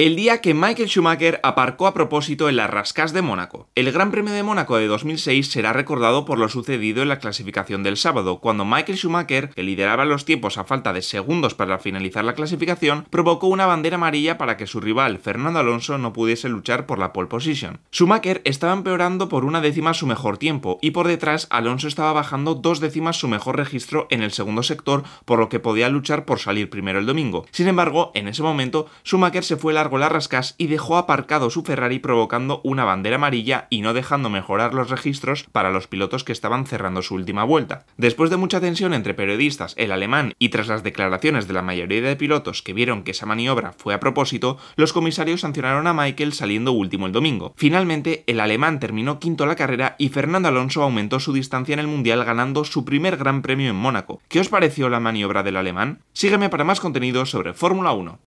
El día que Michael Schumacher aparcó a propósito en las Rascas de Mónaco. El Gran Premio de Mónaco de 2006 será recordado por lo sucedido en la clasificación del sábado, cuando Michael Schumacher, que lideraba los tiempos a falta de segundos para finalizar la clasificación, provocó una bandera amarilla para que su rival, Fernando Alonso, no pudiese luchar por la pole position. Schumacher estaba empeorando por una décima su mejor tiempo, y por detrás Alonso estaba bajando dos décimas su mejor registro en el segundo sector, por lo que podía luchar por salir primero el domingo. Sin embargo, en ese momento, Schumacher se fue la con las rascas y dejó aparcado su Ferrari provocando una bandera amarilla y no dejando mejorar los registros para los pilotos que estaban cerrando su última vuelta. Después de mucha tensión entre periodistas, el alemán y tras las declaraciones de la mayoría de pilotos que vieron que esa maniobra fue a propósito, los comisarios sancionaron a Michael saliendo último el domingo. Finalmente, el alemán terminó quinto la carrera y Fernando Alonso aumentó su distancia en el Mundial ganando su primer Gran Premio en Mónaco. ¿Qué os pareció la maniobra del alemán? Sígueme para más contenido sobre Fórmula 1.